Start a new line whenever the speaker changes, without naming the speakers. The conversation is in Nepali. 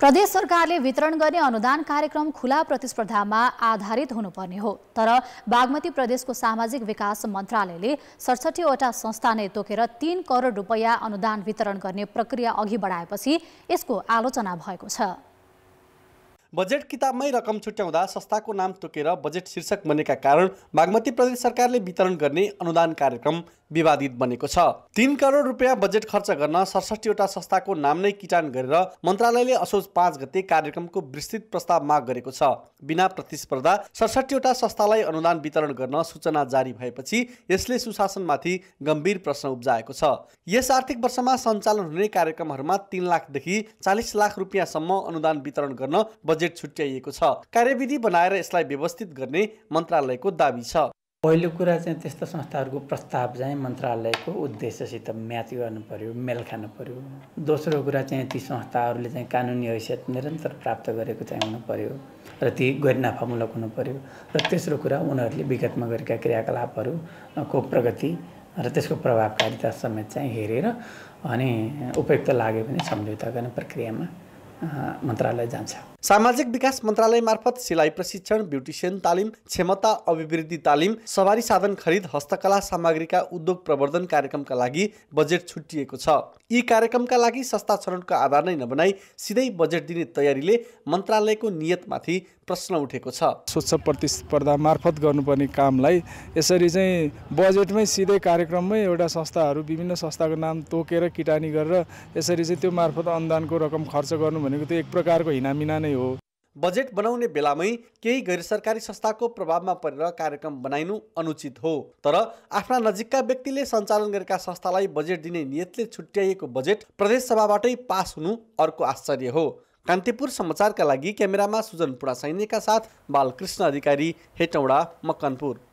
प्रदेश सरकारले वितरण गर्ने अनुदान कार्यक्रम खुला प्रतिस्पर्धामा आधारित हुनुपर्ने हो तर बागमती प्रदेशको सामाजिक विकास मन्त्रालयले सडसठीवटा संस्था नै तोकेर तीन करोड रुपियाँ अनुदान वितरण गर्ने प्रक्रिया अघि बढाएपछि यसको आलोचना भएको छ
बजेट किताबमै रकम छुट्याउँदा संस्थाको नाम तोकेर बजेट शीर्षक बनेका कारण बागमती प्रदेश सरकारले वितरण गर्ने अनुदान कार्यक्रम विवादित बनेको छ तिन करोड रुपियाँ बजेट खर्च गर्न सडसठीवटा संस्थाको नाम नै किटान गरेर मन्त्रालयले असोज पाँच गते कार्यक्रमको विस्तृत प्रस्ताव माग गरेको छ बिना प्रतिस्पर्धा सडसठीवटा संस्थालाई अनुदान वितरण गर्न सूचना जारी भएपछि यसले सुशासनमाथि गम्भीर प्रश्न उब्जाएको छ यस आर्थिक वर्षमा सञ्चालन हुने कार्यक्रमहरूमा तिन लाखदेखि चालिस लाख रुपियाँसम्म अनुदान वितरण गर्न बजेट छुट्याइएको छ कार्यविधि बनाएर यसलाई व्यवस्थित गर्ने मन्त्रालयको दावी छ
पहिलो कुरा चाहिँ त्यस्तो संस्थाहरूको प्रस्ताव चाहिँ मन्त्रालयको उद्देश्यसित म्याच गर्नु पऱ्यो मेल खानु पऱ्यो दोस्रो कुरा चाहिँ ती संस्थाहरूले चाहिँ कानुनी हैसियत निरन्तर प्राप्त गरेको चाहिँ हुनु पऱ्यो र ती गैरनाफामूलक हुनु पऱ्यो र तेस्रो कुरा उनीहरूले विगतमा गरेका क्रियाकलापहरूको प्रगति र त्यसको प्रभावकारिता समेत चाहिँ हेरेर अनि उपयुक्त लाग्यो भने सम्झौता गर्ने प्रक्रियामा मन्त्रालय जान्छ
सामाजिक विकास मन्त्रालय मार्फत सिलाइ प्रशिक्षण ब्युटिसियन तालिम क्षमता अभिवृद्धि तालिम सवारी साधन खरिद हस्तकला सामग्रीका उद्योग प्रवर्धन कार्यक्रमका लागि बजेट छुट्टिएको छ यी कार्यक्रमका लागि सस्ता चरणको आधार नै नबनाई सिधै बजेट दिने तयारीले मन्त्रालयको नियतमाथि प्रश्न उठेको छ स्वच्छ प्रतिस्पर्धा मार्फत गर्नुपर्ने कामलाई यसरी चाहिँ बजेटमै सिधै कार्यक्रममै एउटा संस्थाहरू विभिन्न संस्थाको नाम तोकेर किटानी गरेर यसरी चाहिँ त्यो मार्फत अनुदानको रकम खर्च गर्नु भनेको त एक प्रकारको हिनामिना नै हो बजेट बनाउने बेलामै केही गैर सरकारी संस्थाको प्रभावमा परेर कार्यक्रम बनाइनु अनुचित हो तर आफ्ना नजिकका व्यक्तिले सञ्चालन गरेका संस्थालाई बजेट दिने नियतले छुट्याइएको बजेट प्रदेश सभाबाटै पास हुनु अर्को आश्चर्य हो कान्तिपुर समाचारका लागि क्यामेरामा सुजन पुरा सैन्यका साथ बालकृष्ण अधिकारी हेटौँडा
मकनपुर